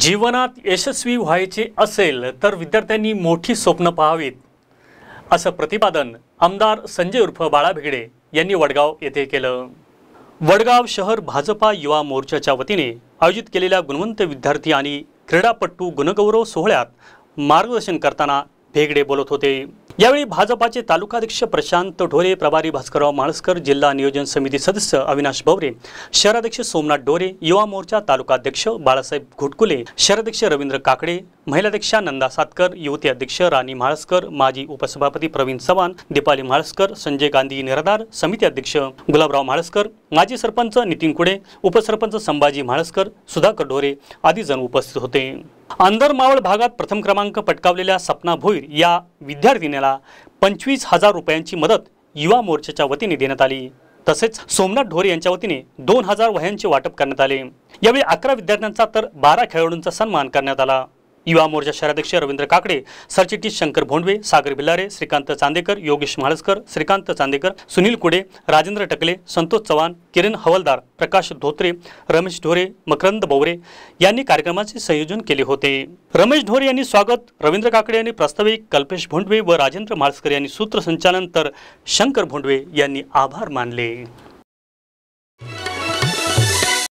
जीवनात यशस्वी व्हायचे असेल तर विद्यार्थ्यांनी मोठी स्वप्न पाहावीत असं प्रतिपादन आमदार संजय उर्फ बाळा भिगडे यांनी वडगाव येथे केलं वडगाव शहर भाजपा युवा मोर्चाच्या वतीने आयोजित केलेल्या गुणवंत विद्यार्थी आणि क्रीडापट्टू गुणगौरव सोहळ्यात मार्गदर्शन करताना भेगडे बोलत होते यावेळी भाजपाचे तालुकाध्यक्ष प्रशांत ढोरे प्रभारी भास्करराव माळसकर जिल्हा नियोजन समिती सदस्य अविनाश बवरे शहराध्यक्ष सोमनाथ डोरे युवा मोर्चा तालुकाध्यक्ष बाळासाहेब घोटकुले शहराध्यक्ष रवींद्र काकडे महिलाध्यक्षा नंदा सातकर युवती अध्यक्ष राणी म्हाळसकर माजी उपसभापती प्रवीण चव्हाण दीपाली म्हाळसकर संजय गांधी निराधार समिती अध्यक्ष गुलाबराव माळस्कर माजी सरपंच नितीन कुडे उपसरपंच संभाजी म्हाळसकर सुधाकर ढोरे आदी जण उपस्थित होते अंदर मावळ भागात प्रथम क्रमांक पटकावलेल्या सपना भोईर या विद्यार्थिनीला पंचवीस हजार रुपयांची मदत युवा मोर्चाच्या वतीने देण्यात आली तसेच सोमनाथ ढोरे यांच्या वतीने दोन हजार वह्यांचे वाटप करण्यात आले यावेळी अकरा विद्यार्थ्यांचा तर बारा खेळाडूंचा सन्मान करण्यात आला युवा मोर्चा शहराध्यक्ष रवींद्र काकडे सरचिटणीस शंकर भोंडवे सागर भिलारे श्रीकांत चांदेकर योगेश म्हाळसकर श्रीकांत चांदेकर सुनील कुडे राजेंद्र टकले संतोष चव्हाण किरण हवलदार प्रकाश धोत्रे रमेश ढोरे मकरंद बोवरे यांनी कार्यक्रमाचे संयोजन केले होते रमेश ढोरे यांनी स्वागत रवींद्र काकडे यांनी प्रास्ताविक कल्पेश भोंडवे व राजेंद्र म्हाळसकर यांनी सूत्रसंचालन तर शंकर भोंडवे यांनी आभार मानले